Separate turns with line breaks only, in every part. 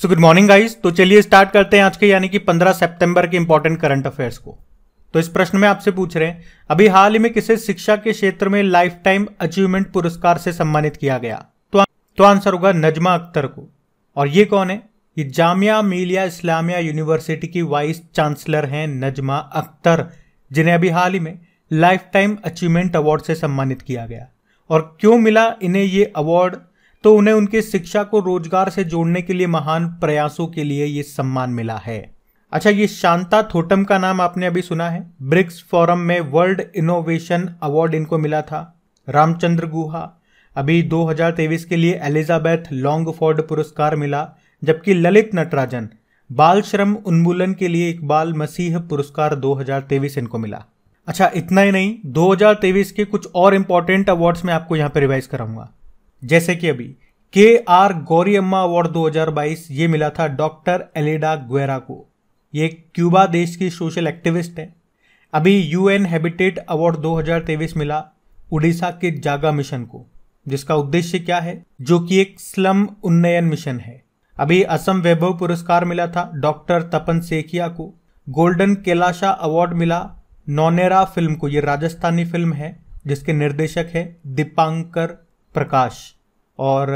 so good morning guys तो चलिए start करते हैं आज के यानी कि 15 सितंबर के इंपॉर्टेंट करंट अफेयर्स को तो इस प्रश्न में आपसे पूछ रहे हैं अभी हाल ही में किसे शिक्षा के क्षेत्र में लाइफ टाइम अचीवमेंट पुरस्कार से सम्मानित किया गया तो तो आंसर होगा नजमा अख्तर को और ये कौन है ये जामिया मिलिया इस्लामिया यूनिवर्सिटी की वाइस चांसलर हैं नजमा अख्तर जिन्हें अभी हाल ही में लाइफ टाइम अचीवमेंट अवार्ड से सम्मानित किया गया और क्यों मिला इन्हें ये अवार्ड तो उन्हें उनके शिक्षा को रोजगार से जोड़ने के लिए महान प्रयासों के लिए ये सम्मान मिला है अच्छा ये शांता थोटम का नाम आपने अभी सुना है ब्रिक्स फोरम में वर्ल्ड इनोवेशन अवार्ड इनको मिला था रामचंद्र गुहा अभी 2023 के लिए एलिजाबेथ लॉन्गफोर्ड पुरस्कार मिला जबकि ललित नटराजन बाल श्रम उन्मूलन के लिए इकबाल मसीह पुरस्कार 2023 इनको मिला अच्छा इतना ही नहीं 2023 के कुछ और इंपॉर्टेंट अवार्ड्स में आपको यहाँ पर रिवाइज कराऊंगा जैसे कि अभी के आर गौरियम्मा अवार्ड 2022 ये मिला था डॉक्टर एलिडा ग्वेरा को ये क्यूबा देश की सोशल एक्टिविस्ट है अभी यूएन हैबिटेट अवार्ड 2023 मिला उड़ीसा के जागा मिशन को जिसका उद्देश्य क्या है जो कि एक स्लम उन्नयन मिशन है अभी असम वैभव पुरस्कार मिला था डॉक्टर तपन सेखिया को गोल्डन कैलाशा अवार्ड मिला नौनेरा फिल्म को ये राजस्थानी फिल्म है जिसके निर्देशक है दीपांकर प्रकाश और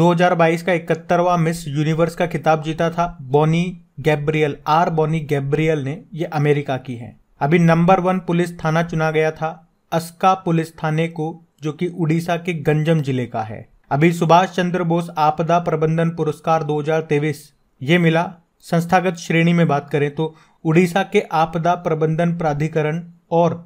2022 का इकहत्तरवा मिस यूनिवर्स का खिताब जीता था Bonney Gabriel R Bonney Gabriel ने ये अमेरिका की है अभी नंबर वन पुलिस थाना चुना गया था अस्का पुलिस थाने को जो कि उड़ीसा के गंजम जिले का है अभी सुभाष चंद्र बोस आपदा प्रबंधन पुरस्कार 2023 ये मिला संस्थागत श्रेणी में बात करें तो उड़ीसा के आपदा प्रबंधन प्राधिकरण और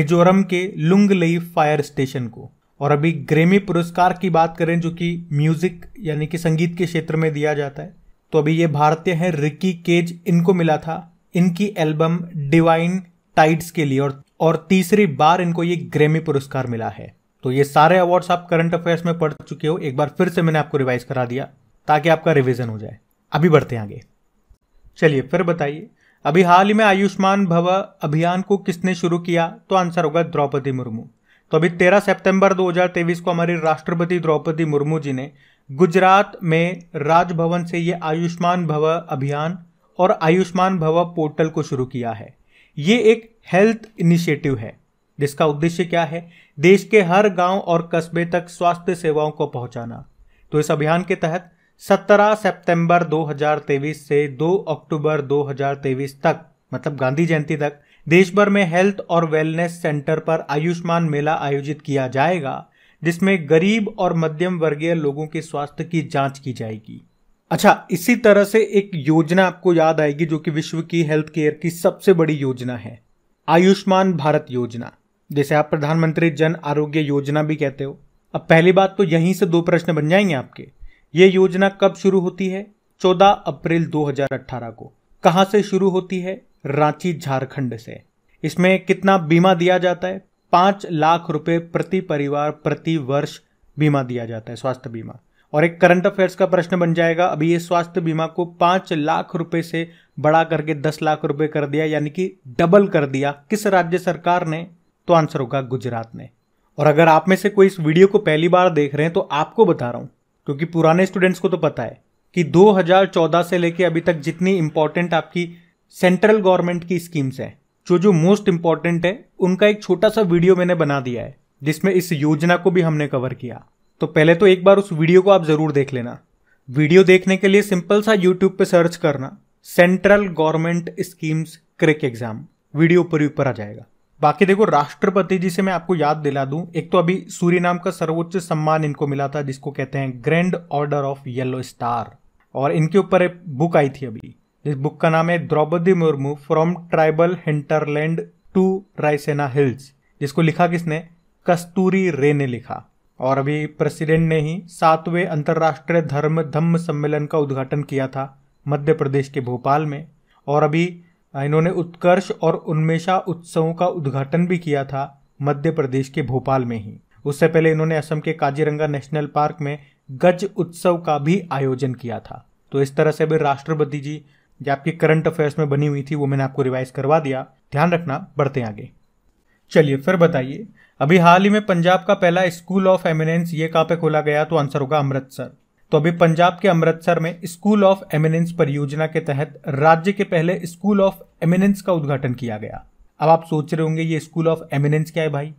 मिजोरम के लुंगलई फायर स्टेशन को और अभी ग्रेमी पुरस्कार की बात करें जो कि म्यूजिक यानी कि संगीत के क्षेत्र में दिया जाता है तो अभी ये भारतीय हैं रिकी केज इनको मिला था इनकी एल्बम डिवाइन टाइड्स के लिए और और तीसरी बार इनको ये ग्रेमी पुरस्कार मिला है तो ये सारे अवार्ड्स आप करंट अफेयर्स में पढ़ चुके हो एक बार फिर से मैंने आपको रिवाइज करा दिया ताकि आपका रिविजन हो जाए अभी बढ़ते हैं आगे चलिए फिर बताइए अभी हाल ही में आयुष्मान भव अभियान को किसने शुरू किया तो आंसर होगा द्रौपदी मुर्मू तो अभी 13 सितंबर 2023 को हमारी राष्ट्रपति द्रौपदी मुर्मू जी ने गुजरात में राजभवन से ये आयुष्मान भव अभियान और आयुष्मान भव पोर्टल को शुरू किया है ये एक हेल्थ इनिशिएटिव है जिसका उद्देश्य क्या है देश के हर गांव और कस्बे तक स्वास्थ्य सेवाओं को पहुंचाना तो इस अभियान के तहत 17 सितंबर 2023 से 2 अक्टूबर 2023 तक मतलब गांधी जयंती तक देश भर में हेल्थ और वेलनेस सेंटर पर आयुष्मान मेला आयोजित किया जाएगा जिसमें गरीब और मध्यम वर्गीय लोगों के स्वास्थ्य की जांच की जाएगी अच्छा इसी तरह से एक योजना आपको याद आएगी जो कि विश्व की हेल्थ केयर की सबसे बड़ी योजना है आयुष्मान भारत योजना जैसे आप प्रधानमंत्री जन आरोग्य योजना भी कहते हो अब पहली बात तो यहीं से दो प्रश्न बन जाएंगे आपके ये योजना कब शुरू होती है 14 अप्रैल 2018 को कहाँ से शुरू होती है रांची झारखंड से इसमें कितना बीमा दिया जाता है पांच लाख रुपए प्रति परिवार प्रति वर्ष बीमा दिया जाता है स्वास्थ्य बीमा और एक करंट अफेयर्स का प्रश्न बन जाएगा अभी ये स्वास्थ्य बीमा को पांच लाख रुपए से बढ़ा करके दस लाख रुपए कर दिया यानी कि डबल कर दिया किस राज्य सरकार ने तो आंसर होगा गुजरात ने और अगर आप में से कोई इस वीडियो को पहली बार देख रहे हैं तो आपको बता रहा हूं क्योंकि पुराने स्टूडेंट्स को तो पता है कि 2014 से लेकर अभी तक जितनी इंपॉर्टेंट आपकी सेंट्रल गवर्नमेंट की स्कीम्स हैं जो जो मोस्ट इंपॉर्टेंट है उनका एक छोटा सा वीडियो मैंने बना दिया है जिसमें इस योजना को भी हमने कवर किया तो पहले तो एक बार उस वीडियो को आप ज़रूर देख लेना वीडियो देखने के लिए सिंपल सा यूट्यूब पे सर्च करना central government schemes crack exam video ऊपर ऊपर आ जाएगा बाकी देखो राष्ट्रपति जी से मैं आपको याद दिला दूं एक तो अभी सूर्य नाम का सर्वोच्च सम्मान इनको मिला था जिसको कहते हैं grand order of yellow star और इनके ऊपर एक बुक आई थी अभी जिस बुक का नाम है Draupadi Murmu from tribal hinterland to Raisina Hills जिसको लिखा किसने कस्तूरी रे ने लिखा और अभी प्रेसिडेंट ने ही सातवें अंतर्राष्ट्रीय धर्म धम्म सम्मेलन का उद्घाटन किया था मध्य प्रदेश के भोपाल में और अभी इन्होंने उत्कर्ष और उन्मेषा उत्सवों का उद्घाटन भी किया था मध्य प्रदेश के भोपाल में ही उससे पहले इन्होंने असम के काजीरंगा नेशनल पार्क में गज उत्सव का भी आयोजन किया था तो इस तरह से भी राष्ट्रपति जी जो आपकी करंट अफेयर्स में बनी हुई थी वो मैंने आपको रिवाइज करवा दिया ध्यान रखना बढ़ते आगे चलिए फिर बताइए अभी हाल ही में पंजाब का पहला स्कूल ऑफ एमिनेंस ये कहाँ पे खोला गया तो आंसर होगा अमृतसर तो अभी पंजाब के अमृतसर में स्कूल ऑफ एमिनेंस परियोजना के तहत राज्य के पहले स्कूल ऑफ एमिनेंस का उद्घाटन किया गया अब आप सोच रहे होंगे ये स्कूल ऑफ एमिनेंस क्या है भाई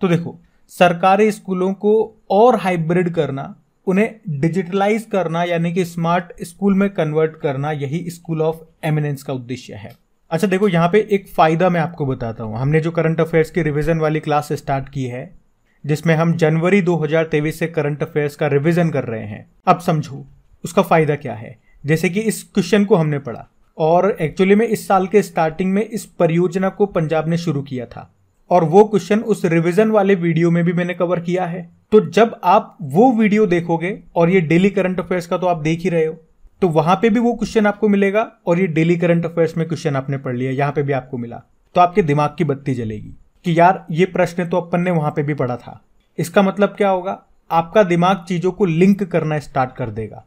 तो देखो सरकारी स्कूलों को और हाइब्रिड करना उन्हें डिजिटलाइज करना यानी कि स्मार्ट स्कूल में कन्वर्ट करना यही स्कूल ऑफ एमिनेंस का उद्देश्य है अच्छा देखो यहाँ पे एक फ़ायदा मैं आपको बताता हूँ हमने जो करंट अफेयर्स की रिवीजन वाली क्लास स्टार्ट की है जिसमें हम जनवरी 2023 से करंट अफेयर्स का रिवीजन कर रहे हैं अब समझो उसका फ़ायदा क्या है जैसे कि इस क्वेश्चन को हमने पढ़ा और एक्चुअली में इस साल के स्टार्टिंग में इस परियोजना को पंजाब ने शुरू किया था और वो क्वेश्चन उस रिविजन वाले वीडियो में भी मैंने कवर किया है तो जब आप वो वीडियो देखोगे और ये डेली करंट अफेयर्स का तो आप देख ही रहे हो तो वहां पे भी वो क्वेश्चन आपको मिलेगा और ये डेली करंट अफेयर्स में क्वेश्चन आपने पढ़ लिया यहां पे भी आपको मिला तो आपके दिमाग की बत्ती जलेगी कि यार ये प्रश्न तो अपन ने वहां पे भी पढ़ा था इसका मतलब क्या होगा आपका दिमाग चीजों को लिंक करना स्टार्ट कर देगा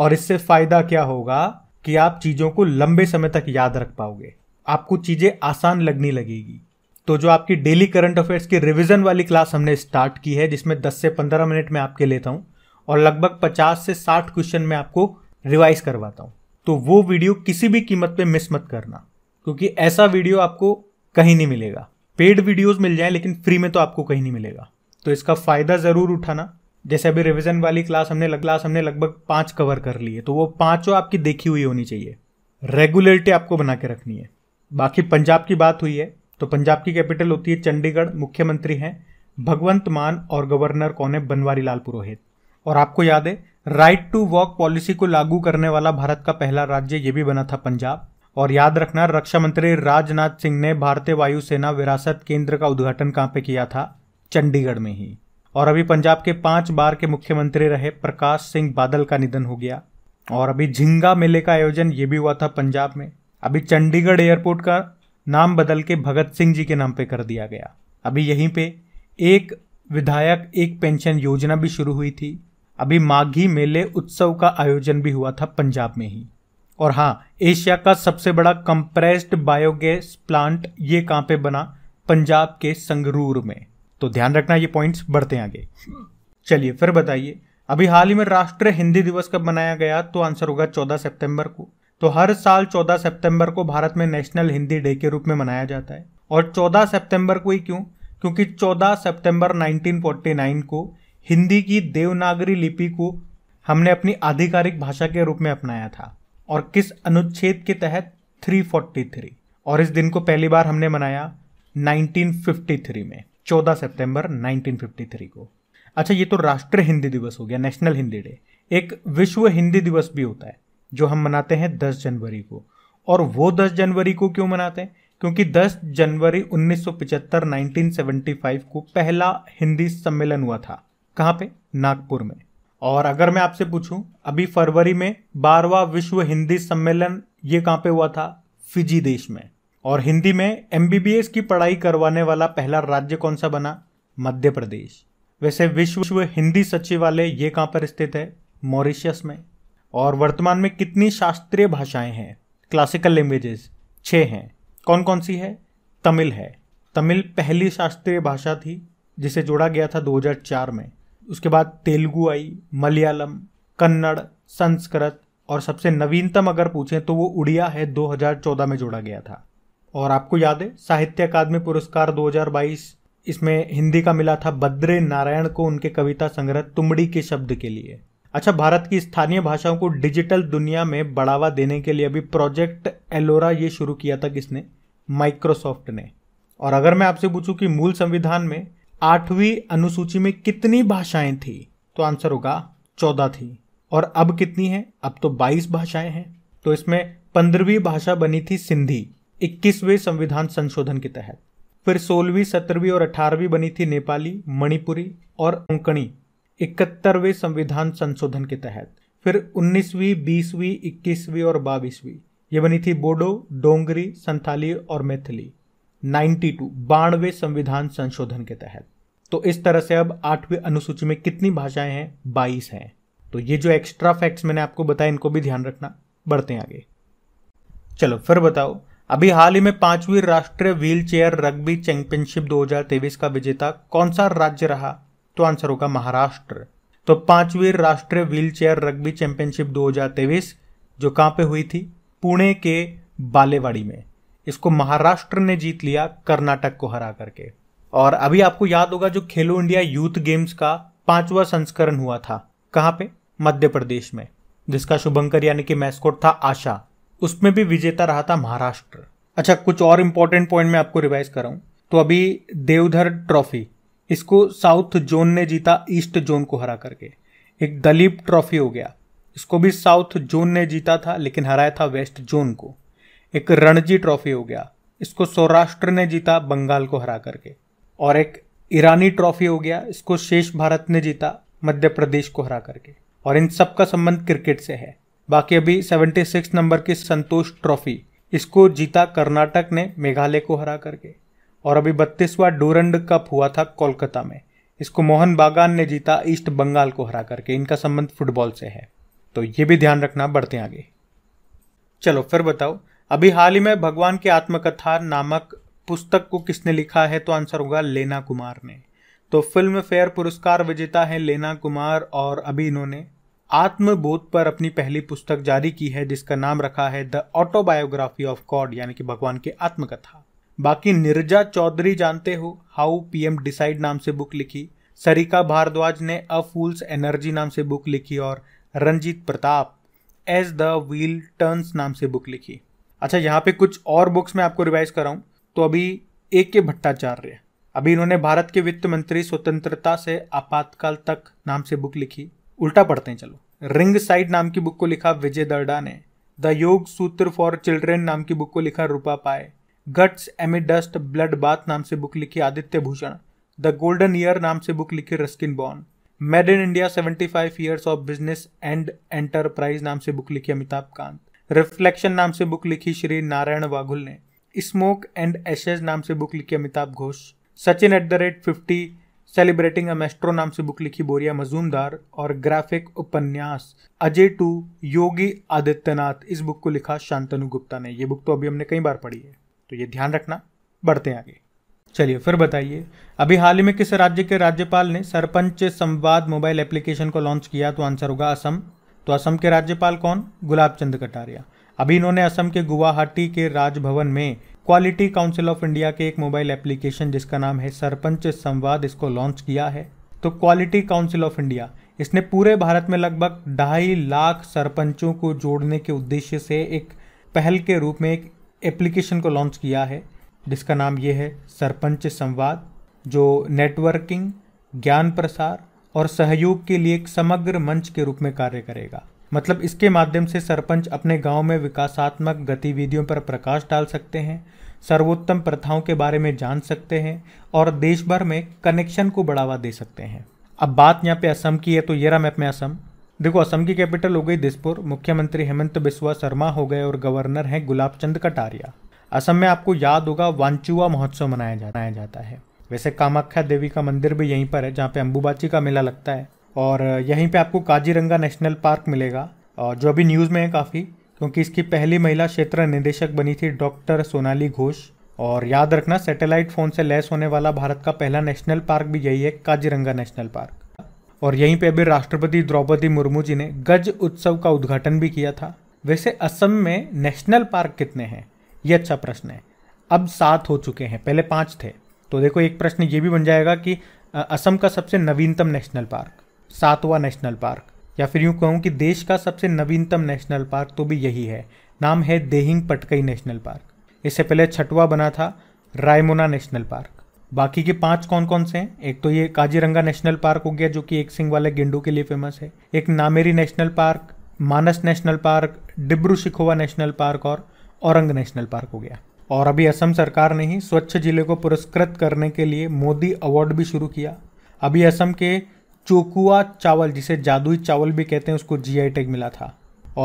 और इससे फायदा क्या होगा कि आप चीजों को लंबे समय तक याद रख पाओगे आपको चीजें आसान लगनी लगेगी तो जो आपकी डेली करंट अफेयर्स की रिविज़न वाली क्लास हमने स्टार्ट की है जिसमें 10 से 15 मिनट में आपके लेता हूँ और लगभग 50 से 60 क्वेश्चन में आपको रिवाइज करवाता हूँ तो वो वीडियो किसी भी कीमत पे मिस मत करना क्योंकि ऐसा वीडियो आपको कहीं नहीं मिलेगा पेड वीडियोज़ मिल जाए लेकिन फ्री में तो आपको कहीं नहीं मिलेगा तो इसका फ़ायदा ज़रूर उठाना जैसे अभी रिविज़न वाली क्लास हमने क्लास हमने लगभग पांच कवर कर ली है तो वो पांचों आपकी देखी हुई होनी चाहिए रेगुलरिटी आपको बना के रखनी है बाकी पंजाब की बात हुई है तो पंजाब की कैपिटल होती है चंडीगढ़ मुख्यमंत्री हैं भगवंत मान और गवर्नर कौन है बनवारी लाल पुरोहित और आपको याद है राइट टू वॉक पॉलिसी को लागू करने वाला भारत का पहला राज्य ये भी बना था पंजाब और याद रखना रक्षा मंत्री राजनाथ सिंह ने भारतीय वायुसेना विरासत केंद्र का उद्घाटन कहाँ पे किया था चंडीगढ़ में ही और अभी पंजाब के पांच बार के मुख्यमंत्री रहे प्रकाश सिंह बादल का निधन हो गया और अभी झिंगा मेले का आयोजन ये भी हुआ था पंजाब में अभी चंडीगढ़ एयरपोर्ट का नाम बदल के भगत सिंह जी के नाम पे कर दिया गया अभी यहीं पे एक विधायक एक पेंशन योजना भी शुरू हुई थी अभी माघी मेले उत्सव का आयोजन भी हुआ था पंजाब में ही और हाँ एशिया का सबसे बड़ा कंप्रेस्ड बायोगैस प्लांट ये कहाँ पे बना पंजाब के संगरूर में तो ध्यान रखना ये पॉइंट्स बढ़ते आगे चलिए फिर बताइए अभी हाल ही में राष्ट्रीय हिंदी दिवस कब मनाया गया तो आंसर होगा चौदह सितंबर को तो हर साल 14 सितंबर को भारत में नेशनल हिंदी डे के रूप में मनाया जाता है और 14 सितंबर को ही क्यों क्योंकि 14 सितंबर 1949 को हिंदी की देवनागरी लिपि को हमने अपनी आधिकारिक भाषा के रूप में अपनाया था और किस अनुच्छेद के तहत 343 और इस दिन को पहली बार हमने मनाया 1953 में 14 सितंबर 1953 को अच्छा ये तो राष्ट्रीय हिंदी दिवस हो गया नेशनल हिंदी डे एक विश्व हिंदी दिवस भी होता है जो हम मनाते हैं दस जनवरी को और वो दस जनवरी को क्यों मनाते हैं क्योंकि 10 जनवरी 1975 1975 को पहला हिंदी सम्मेलन हुआ था कहाँ पे नागपुर में और अगर मैं आपसे पूछूं अभी फरवरी में बारवा विश्व हिंदी सम्मेलन ये कहाँ पे हुआ था फिजी देश में और हिंदी में एम की पढ़ाई करवाने वाला पहला राज्य कौन सा बना मध्य प्रदेश वैसे विश्व हिंदी सचिवालय ये कहाँ पर स्थित है मॉरिशस में और वर्तमान में कितनी शास्त्रीय भाषाएं हैं क्लासिकल लैंग्वेजेस छः हैं कौन कौन सी है तमिल है तमिल पहली शास्त्रीय भाषा थी जिसे जोड़ा गया था 2004 में उसके बाद तेलुगु आई मलयालम कन्नड़ संस्कृत और सबसे नवीनतम अगर पूछें तो वो उड़िया है 2014 में जोड़ा गया था और आपको याद है साहित्य अकादमी पुरस्कार 2022 इसमें हिंदी का मिला था बद्रे नारायण को उनके कविता संग्रह तुमड़ी के शब्द के लिए अच्छा भारत की स्थानीय भाषाओं को डिजिटल दुनिया में बढ़ावा देने के लिए अभी प्रोजेक्ट एलोरा ये शुरू किया था किसने माइक्रोसॉफ्ट ने और अगर मैं आपसे पूछूं कि मूल संविधान में आठवीं अनुसूची में कितनी भाषाएं थी तो आंसर होगा चौदह थी और अब कितनी है अब तो बाईस भाषाएं हैं तो इसमें पंद्रहवीं भाषा बनी थी सिंधी इक्कीसवें संविधान संशोधन के तहत फिर सोलहवीं सत्रहवीं और अठारहवीं बनी थी नेपाली मणिपुरी और कोंकणी इकहत्तरवें संविधान संशोधन के तहत फिर उन्नीसवी बीसवीं इक्कीसवीं और बाईसवीं ये बनी थी बोडो डोंगरी संथाली और मैथिली 92 टू बानवे संविधान संशोधन के तहत तो इस तरह से अब आठवीं अनुसूची में कितनी भाषाएं हैं बाईस हैं तो ये जो एक्स्ट्रा फैक्ट्स मैंने आपको बताया इनको भी ध्यान रखना बढ़ते हैं आगे चलो फिर बताओ अभी हाल ही में पांचवी राष्ट्रीय व्हील चेयर रग्बी चैंपियनशिप 2023 का विजेता कौन सा राज्य रहा तो आंसर होगा महाराष्ट्र तो पांचवी राष्ट्रीय व्हील चेयर रग्बी चैंपियनशिप 2023 जो कहां पे हुई थी पुणे के बालेवाड़ी में इसको महाराष्ट्र ने जीत लिया कर्नाटक को हरा करके और अभी आपको याद होगा जो खेलो इंडिया यूथ गेम्स का पांचवा संस्करण हुआ था कहां पे मध्य प्रदेश में जिसका शुभंकर यानी कि मैस्कोट था आशा उसमें भी विजेता रहा था महाराष्ट्र अच्छा कुछ और इंपॉर्टेंट पॉइंट मैं आपको रिवाइज कराऊं तो अभी देवधर ट्रॉफी इसको साउथ जोन ने जीता ईस्ट जोन को हरा करके एक दलीप ट्रॉफी हो गया इसको भी साउथ जोन ने जीता था लेकिन हराया था वेस्ट जोन को एक रणजी ट्रॉफी हो गया इसको सौराष्ट्र ने जीता बंगाल को हरा करके और एक ईरानी ट्रॉफी हो गया इसको शेष भारत ने जीता मध्य प्रदेश को हरा करके और इन सब का संबंध क्रिकेट से है बाकी अभी 76 नंबर की संतोष ट्रॉफी इसको जीता कर्नाटक ने मेघालय को हरा करके और अभी बत्तीसवां डोरंड कप हुआ था कोलकाता में इसको मोहन बागान ने जीता ईस्ट बंगाल को हरा करके इनका संबंध फुटबॉल से है तो ये भी ध्यान रखना बढ़ते आगे चलो फिर बताओ अभी हाल ही में भगवान की आत्मकथा नामक पुस्तक को किसने लिखा है तो आंसर होगा लेना कुमार ने तो फिल्म फेयर पुरस्कार विजेता है लेना कुमार और अभी इन्होंने आत्मबोध पर अपनी पहली पुस्तक जारी की है जिसका नाम रखा है द ऑटोबायोग्राफी ऑफ गॉड यानी कि भगवान की आत्मकथा बाकी निर्जा चौधरी जानते हो हाउ पीएम डिसाइड नाम से बुक लिखी सरिका भारद्वाज ने अ फूल्स एनर्जी नाम से बुक लिखी और Ranjit Pratap as the wheel turns नाम से बुक लिखी अच्छा यहाँ पे कुछ और बुक्स मैं आपको रिवाइज कराऊँ तो अभी ए के भट्टाचार्य अभी इन्होंने भारत के वित्त मंत्री स्वतंत्रता से आपातकाल तक नाम से बुक लिखी उल्टा पढ़ते हैं चलो रिंग साइड नाम की बुक को लिखा विजय दर्डा ने द योग सूत्र फॉर चिल्ड्रेन नाम की बुक को लिखा Roopa Pai guts amid dust blood bath नाम से बुक लिखी Aditya Bhushan the golden year नाम से बुक लिखी Ruskin Bond made in India five years of business and enterprise नाम से बुक लिखी अमिताभ कांत रिफ्लेक्शन नाम से बुक लिखी श्री नारायण वाघुल ने स्मोक एंड एशेज नाम से बुक लिखी Amitabh Ghosh Sachin at the rate fifty celebrating a maestro नाम से बुक लिखी बोरिया मजूमदार और ग्राफिक उपन्यास अजय टू योगी आदित्यनाथ इस बुक को लिखा शांतनु गुप्ता ने ये बुक तो अभी हमने कई बार पढ़ी है तो ये ध्यान रखना बढ़ते आगे चलिए फिर बताइए अभी हाल ही में किस राज्य के राज्यपाल ने सरपंच संवाद मोबाइल एप्लीकेशन को लॉन्च किया तो आंसर होगा असम तो असम के राज्यपाल कौन गुलाब चंद कटारिया अभी इन्होंने असम के गुवाहाटी के राजभवन में क्वालिटी काउंसिल ऑफ इंडिया के एक मोबाइल एप्लीकेशन जिसका नाम है सरपंच संवाद इसको लॉन्च किया है तो क्वालिटी काउंसिल ऑफ इंडिया इसने पूरे भारत में लगभग ढाई लाख सरपंचों को जोड़ने के उद्देश्य से एक पहल के रूप में एक एप्लीकेशन को लॉन्च किया है जिसका नाम ये है सरपंच संवाद जो नेटवर्किंग ज्ञान प्रसार और सहयोग के लिए एक समग्र मंच के रूप में कार्य करेगा मतलब इसके माध्यम से सरपंच अपने गांव में विकासात्मक गतिविधियों पर प्रकाश डाल सकते हैं सर्वोत्तम प्रथाओं के बारे में जान सकते हैं और देश भर में कनेक्शन को बढ़ावा दे सकते हैं अब बात यहाँ पे असम की है तो येरा मैप में असम देखो असम की कैपिटल हो गई दिसपुर मुख्यमंत्री हेमंत बिस्वा शर्मा हो गए और गवर्नर हैं गुलाब चंद कटारिया असम में आपको याद होगा वांचुआ महोत्सव मनाया जाया जाता है वैसे कामाख्या देवी का मंदिर भी यहीं पर है जहाँ पे अम्बुबाची का मेला लगता है और यहीं पे आपको काजीरंगा नेशनल पार्क मिलेगा और जो अभी न्यूज़ में है काफ़ी क्योंकि इसकी पहली महिला क्षेत्र निदेशक बनी थी डॉक्टर सोनाली घोष और याद रखना सैटेलाइट फ़ोन से लैस होने वाला भारत का पहला नेशनल पार्क भी यही है काजीरंगा नेशनल पार्क और यहीं पे अभी राष्ट्रपति द्रौपदी मुर्मू जी ने गज उत्सव का उद्घाटन भी किया था वैसे असम में नेशनल पार्क कितने हैं ये अच्छा प्रश्न है अब सात हो चुके हैं पहले पाँच थे तो देखो एक प्रश्न ये भी बन जाएगा कि असम का सबसे नवीनतम नेशनल पार्क सातवा नेशनल पार्क या फिर यूँ कहूँ कि देश का सबसे नवीनतम नेशनल पार्क तो भी यही है नाम है देहिंग पटकई नेशनल पार्क इससे पहले छठवा बना था रायमोना नेशनल पार्क बाकी के पांच कौन कौन से हैं एक तो ये काजीरंगा नेशनल पार्क हो गया जो कि एक सिंह वाले गेंडू के लिए फेमस है एक Nameri national park Manas national park Dibru Saikhowa national park और औरंग नेशनल पार्क हो गया और अभी असम सरकार ने ही स्वच्छ जिले को पुरस्कृत करने के लिए मोदी अवार्ड भी शुरू किया अभी असम के चोकुआ चावल जिसे जादुई चावल भी कहते हैं उसको आई टैग मिला था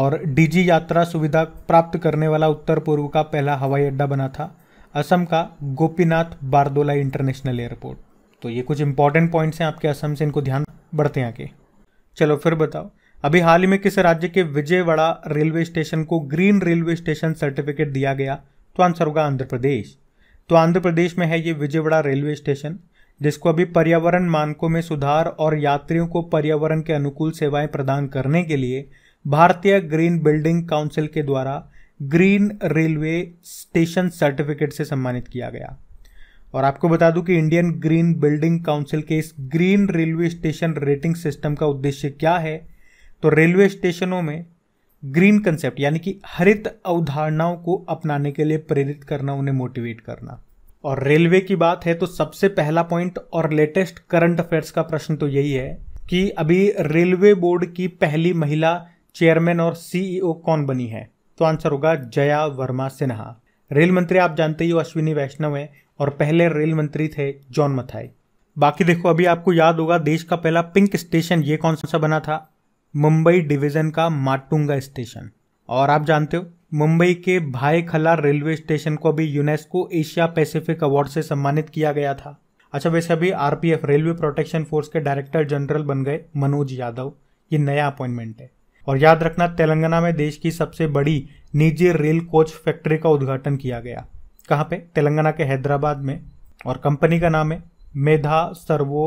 और डीजी यात्रा सुविधा प्राप्त करने वाला उत्तर पूर्व का पहला हवाई अड्डा बना था असम का गोपीनाथ बारदोला इंटरनेशनल एयरपोर्ट तो ये कुछ इंपॉर्टेंट पॉइंट्स हैं आपके असम से इनको ध्यान बढ़ते हैं आगे चलो फिर बताओ अभी हाल ही में किस राज्य के विजयवाड़ा रेलवे स्टेशन को ग्रीन रेलवे स्टेशन सर्टिफिकेट दिया गया तो आंसर होगा आंध्र प्रदेश तो आंध्र प्रदेश में है ये विजयवाड़ा रेलवे स्टेशन जिसको अभी पर्यावरण मानकों में सुधार और यात्रियों को पर्यावरण के अनुकूल सेवाएं प्रदान करने के लिए भारतीय ग्रीन बिल्डिंग काउंसिल के द्वारा ग्रीन रेलवे स्टेशन सर्टिफिकेट से सम्मानित किया गया और आपको बता दूं कि इंडियन ग्रीन बिल्डिंग काउंसिल के इस green railway station rating system का उद्देश्य क्या है तो रेलवे स्टेशनों में ग्रीन कंसेप्ट यानी कि हरित अवधारणाओं को अपनाने के लिए प्रेरित करना उन्हें मोटिवेट करना और रेलवे की बात है तो सबसे पहला पॉइंट और लेटेस्ट करंट अफेयर्स का प्रश्न तो यही है कि अभी रेलवे बोर्ड की पहली महिला चेयरमैन और सीईओ e कौन बनी है तो आंसर होगा जया वर्मा सिन्हा रेल मंत्री आप जानते ही हो अश्विनी वैष्णव है और पहले रेल मंत्री थे जॉन मथाई बाकी देखो अभी आपको याद होगा देश का पहला पिंक स्टेशन ये कौन सा बना था मुंबई डिवीजन का माटुंगा स्टेशन और आप जानते हो मुंबई के भाई खला रेलवे स्टेशन को अभी यूनेस्को एशिया पैसिफिक अवार्ड से सम्मानित किया गया था अच्छा वैसे अभी आरपीएफ रेलवे प्रोटेक्शन फोर्स के डायरेक्टर जनरल बन गए मनोज यादव ये नया अपॉइंटमेंट है और याद रखना तेलंगाना में देश की सबसे बड़ी निजी रेल कोच फैक्ट्री का उद्घाटन किया गया कहाँ पे तेलंगाना के हैदराबाद में और कंपनी का नाम है Medha servo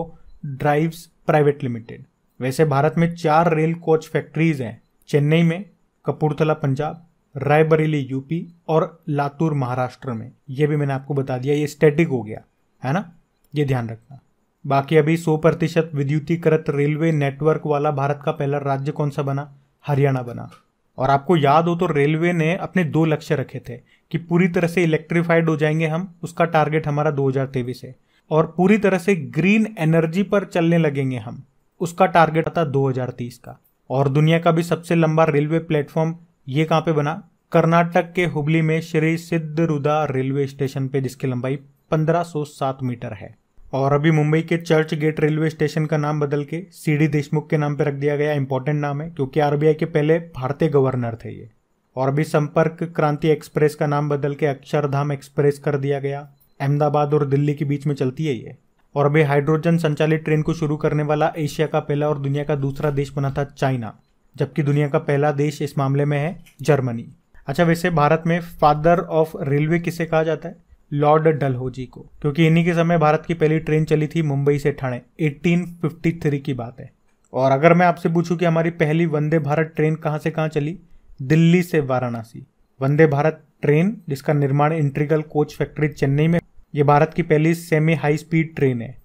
drives private limited वैसे भारत में चार रेल कोच फैक्ट्रीज हैं चेन्नई में कपूरथला पंजाब रायबरेली यूपी और लातूर महाराष्ट्र में ये भी मैंने आपको बता दिया ये स्टैटिक हो गया है ना ये ध्यान रखना बाकी अभी 100 प्रतिशत विद्युतीकृत रेलवे नेटवर्क वाला भारत का पहला राज्य कौन सा बना हरियाणा बना और आपको याद हो तो रेलवे ने अपने दो लक्ष्य रखे थे कि पूरी तरह से इलेक्ट्रिफाइड हो जाएंगे हम उसका टारगेट हमारा दो है और पूरी तरह से ग्रीन एनर्जी पर चलने लगेंगे हम उसका टारगेट था 2030 का और दुनिया का भी सबसे लंबा रेलवे प्लेटफॉर्म ये कहाँ पे बना कर्नाटक के हुबली में श्री सिद्ध रुदा रेलवे स्टेशन पे जिसकी लंबाई 1507 मीटर है और अभी मुंबई के चर्च गेट रेलवे स्टेशन का नाम बदल के सीडी देशमुख के नाम पर रख दिया गया इंपॉर्टेंट नाम है क्योंकि आरबीआई के पहले भारतीय गवर्नर थे ये और अभी संपर्क क्रांति एक्सप्रेस का नाम बदल के अक्षरधाम एक्सप्रेस कर दिया गया अहमदाबाद और दिल्ली के बीच में चलती है ये और अभी हाइड्रोजन संचालित ट्रेन को शुरू करने वाला एशिया का पहला और दुनिया का दूसरा देश बना था चाइना जबकि दुनिया का पहला देश इस मामले में है जर्मनी अच्छा वैसे भारत में फादर ऑफ रेलवे किसे कहा जाता है लॉर्ड डलहोजी को क्योंकि इन्हीं के समय भारत की पहली ट्रेन चली थी मुंबई से ठाणे 1853 की बात है और अगर मैं आपसे पूछूं कि हमारी पहली वंदे भारत ट्रेन कहाँ से कहाँ चली दिल्ली से वाराणसी वंदे भारत ट्रेन जिसका निर्माण इंट्रीगल कोच फैक्ट्री चेन्नई में ये भारत की पहली सेमी हाई स्पीड ट्रेन है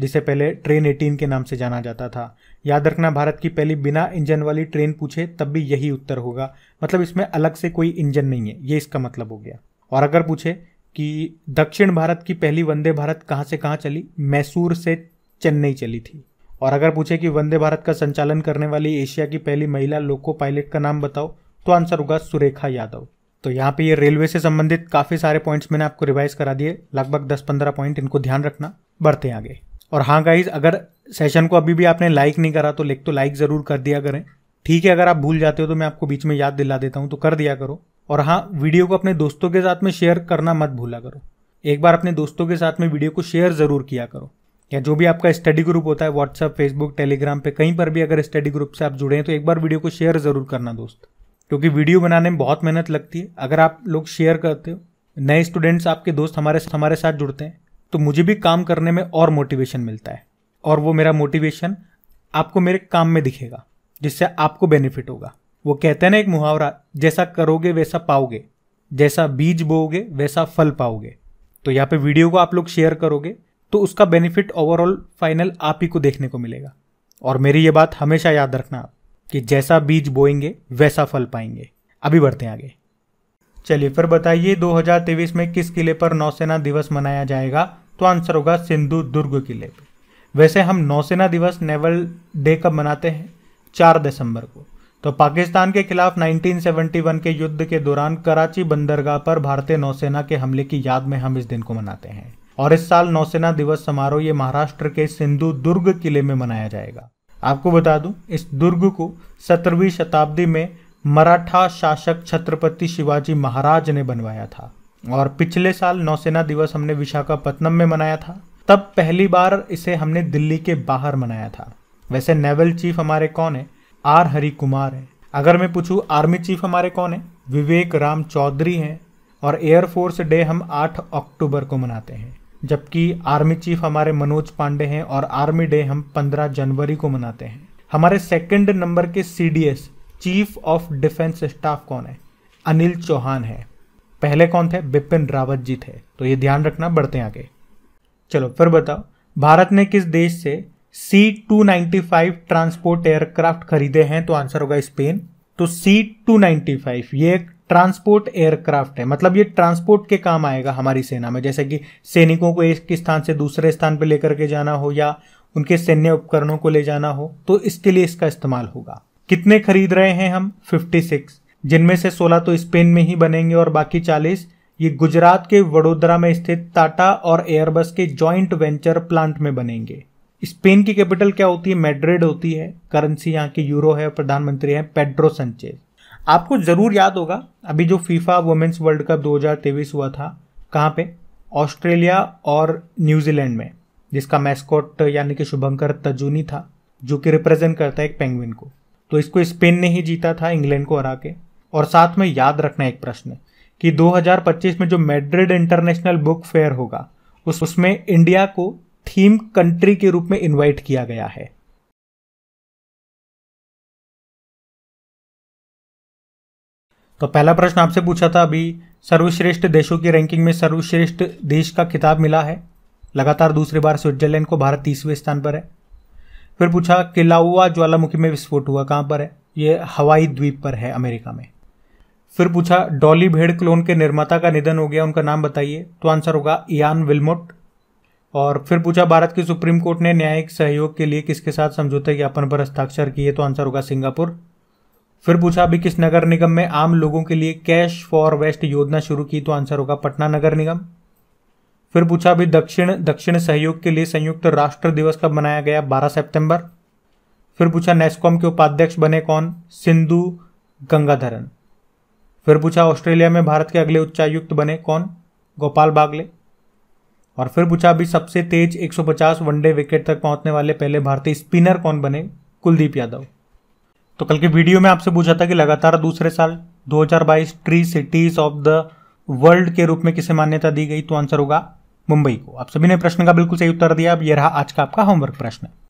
जिसे पहले ट्रेन 18 के नाम से जाना जाता था याद रखना भारत की पहली बिना इंजन वाली ट्रेन पूछे तब भी यही उत्तर होगा मतलब इसमें अलग से कोई इंजन नहीं है ये इसका मतलब हो गया और अगर पूछे कि दक्षिण भारत की पहली वंदे भारत कहाँ से कहाँ चली मैसूर से चेन्नई चली थी और अगर पूछे कि वंदे भारत का संचालन करने वाली एशिया की पहली महिला लोको पायलट का नाम बताओ तो आंसर होगा सुरेखा यादव तो यहाँ पे ये रेलवे से संबंधित काफ़ी सारे पॉइंट्स मैंने आपको रिवाइज करा दिए लगभग दस पंद्रह पॉइंट इनको ध्यान रखना बढ़ते आगे और हाँ गाइज अगर सेशन को अभी भी आपने लाइक नहीं करा तो लाइक तो लाइक ज़रूर कर दिया करें ठीक है अगर आप भूल जाते हो तो मैं आपको बीच में याद दिला देता हूँ तो कर दिया करो और हाँ वीडियो को अपने दोस्तों के साथ में शेयर करना मत भूला करो एक बार अपने दोस्तों के साथ में वीडियो को शेयर ज़रूर किया करो या जो भी आपका स्टडी ग्रुप होता है व्हाट्सअप फेसबुक टेलीग्राम पे कहीं पर भी अगर स्टडी ग्रुप से आप जुड़े हैं तो एक बार वीडियो को शेयर ज़रूर करना दोस्त क्योंकि वीडियो बनाने में बहुत मेहनत लगती है अगर आप लोग शेयर करते हो नए स्टूडेंट्स आपके दोस्त हमारे हमारे साथ जुड़ते हैं तो मुझे भी काम करने में और मोटिवेशन मिलता है और वो मेरा मोटिवेशन आपको मेरे काम में दिखेगा जिससे आपको बेनिफिट होगा वो कहते हैं ना एक मुहावरा जैसा करोगे वैसा पाओगे जैसा बीज बोओगे वैसा फल पाओगे तो यहाँ पे वीडियो को आप लोग शेयर करोगे तो उसका बेनिफिट ओवरऑल फाइनल आप ही को देखने को मिलेगा और मेरी ये बात हमेशा याद रखना आप कि जैसा बीज बोएंगे वैसा फल पाएंगे अभी बढ़ते हैं आगे चलिए फिर बताइए 2023 में किस किले पर नौसेना दिवस मनाया जाएगा तो आंसर होगा सिंधु दुर्ग किले पर वैसे हम नौसेना दिवस नेवल डे कब मनाते हैं चार दिसंबर को तो पाकिस्तान के खिलाफ 1971 के युद्ध के दौरान कराची बंदरगाह पर भारतीय नौसेना के हमले की याद में हम इस दिन को मनाते हैं और इस साल नौसेना दिवस समारोह ये महाराष्ट्र के सिंधु दुर्ग किले में मनाया जाएगा आपको बता दूं इस दुर्ग को सत्रहवीं शताब्दी में मराठा शासक छत्रपति शिवाजी महाराज ने बनवाया था और पिछले साल नौसेना दिवस हमने विशाखापत्नम में मनाया था तब पहली बार इसे हमने दिल्ली के बाहर मनाया था वैसे नेवल चीफ हमारे कौन है आर हरी कुमार है अगर मैं पूछूं आर्मी चीफ हमारे कौन है विवेक राम चौधरी हैं और एयरफोर्स डे हम 8 अक्टूबर को मनाते हैं जबकि आर्मी चीफ हमारे मनोज पांडे हैं और आर्मी डे हम 15 जनवरी को मनाते हैं हमारे सेकंड नंबर के CDS chief of defence staff कौन है अनिल चौहान है पहले कौन थे बिपिन रावत जी थे तो ये ध्यान रखना बढ़ते आगे चलो फिर बताओ भारत ने किस देश से C two ninety five transport aircraft खरीदे हैं तो आंसर होगा स्पेन तो सी टू नाइन्टी फाइव ये एक ट्रांसपोर्ट एयरक्राफ्ट है मतलब ये ट्रांसपोर्ट के काम आएगा हमारी सेना में जैसे कि सैनिकों को एक स्थान से दूसरे स्थान पर लेकर के जाना हो या उनके सैन्य उपकरणों को ले जाना हो तो इसके लिए इसका इस्तेमाल होगा कितने खरीद रहे हैं हम 56 जिनमें से 16 तो स्पेन में ही बनेंगे और बाकी 40 ये गुजरात के वडोदरा में स्थित टाटा और एयरबस के जॉइंट वेंचर प्लांट में बनेंगे स्पेन की कैपिटल क्या होती है मेड्रिड होती है करेंसी यहाँ की यूरो है प्रधानमंत्री है पेड्रो संचेज आपको ज़रूर याद होगा अभी जो फीफा वुमेन्स वर्ल्ड कप दो हुआ था कहाँ पे ऑस्ट्रेलिया और न्यूजीलैंड में जिसका मैस्कॉट यानी कि शुभंकर तजूनी था जो कि रिप्रेजेंट करता है एक पेंगुइन को तो इसको स्पेन ने ही जीता था इंग्लैंड को हरा के और साथ में याद रखना एक प्रश्न कि 2025 में जो मेड्रिड इंटरनेशनल बुक फेयर होगा उस उसमें इंडिया को थीम कंट्री के रूप में इनवाइट किया गया है तो पहला प्रश्न आपसे पूछा था अभी सर्वश्रेष्ठ देशों की रैंकिंग में सर्वश्रेष्ठ देश का खिताब मिला है लगातार दूसरी बार स्विट्जरलैंड को भारत तीसवें स्थान पर है फिर पूछा किलाउआ ज्वालामुखी में विस्फोट हुआ कहां पर है यह हवाई द्वीप पर है अमेरिका में फिर पूछा डॉली भेड़ क्लोन के निर्माता का निधन हो गया उनका नाम बताइए तो आंसर होगा इयान विल्मोट और फिर पूछा भारत की सुप्रीम कोर्ट ने न्यायिक सहयोग के लिए किसके साथ समझौते ज्ञापन पर हस्ताक्षर किए तो आंसर होगा सिंगापुर फिर पूछा अभी किस नगर निगम में आम लोगों के लिए कैश फॉर वेस्ट योजना शुरू की तो आंसर होगा पटना नगर निगम फिर पूछा अभी दक्षिण दक्षिण सहयोग के लिए संयुक्त राष्ट्र दिवस कब मनाया गया 12 सितंबर फिर पूछा नेस्कॉम के उपाध्यक्ष बने कौन सिंधु गंगाधरन फिर पूछा ऑस्ट्रेलिया में भारत के अगले उच्चायुक्त बने कौन गोपाल बागले और फिर पूछा अभी सबसे तेज 150 वनडे विकेट तक पहुंचने वाले पहले भारतीय स्पिनर कौन बने कुलदीप यादव तो कल के वीडियो में आपसे पूछा था कि लगातार दूसरे साल 2022 tree cities of the world के रूप में किसे मान्यता दी गई तो आंसर होगा मुंबई को आप सभी ने प्रश्न का बिल्कुल सही उत्तर दिया अब यह रहा आज का आपका होमवर्क प्रश्न